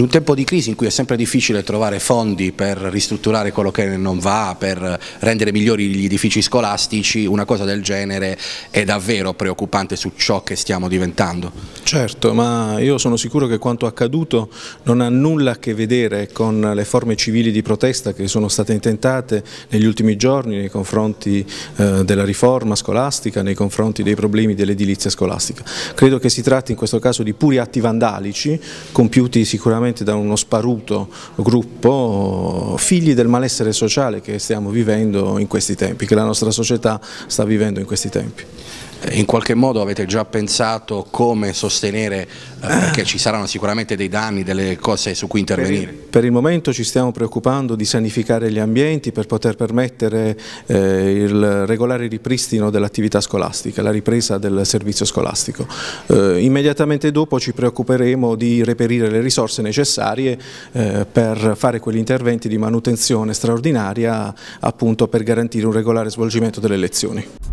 In un tempo di crisi in cui è sempre difficile trovare fondi per ristrutturare quello che non va, per rendere migliori gli edifici scolastici, una cosa del genere è davvero preoccupante su ciò che stiamo diventando. Certo, ma io sono sicuro che quanto accaduto non ha nulla a che vedere con le forme civili di protesta che sono state intentate negli ultimi giorni nei confronti eh, della riforma scolastica, nei confronti dei problemi dell'edilizia scolastica. Credo che si tratti in questo caso di puri atti vandalici compiuti sicuramente sicuramente da uno sparuto gruppo figli del malessere sociale che stiamo vivendo in questi tempi, che la nostra società sta vivendo in questi tempi in qualche modo avete già pensato come sostenere, eh, perché ci saranno sicuramente dei danni, delle cose su cui intervenire? Per il momento ci stiamo preoccupando di sanificare gli ambienti per poter permettere eh, il regolare ripristino dell'attività scolastica, la ripresa del servizio scolastico. Eh, immediatamente dopo ci preoccuperemo di reperire le risorse necessarie eh, per fare quegli interventi di manutenzione straordinaria appunto per garantire un regolare svolgimento delle lezioni.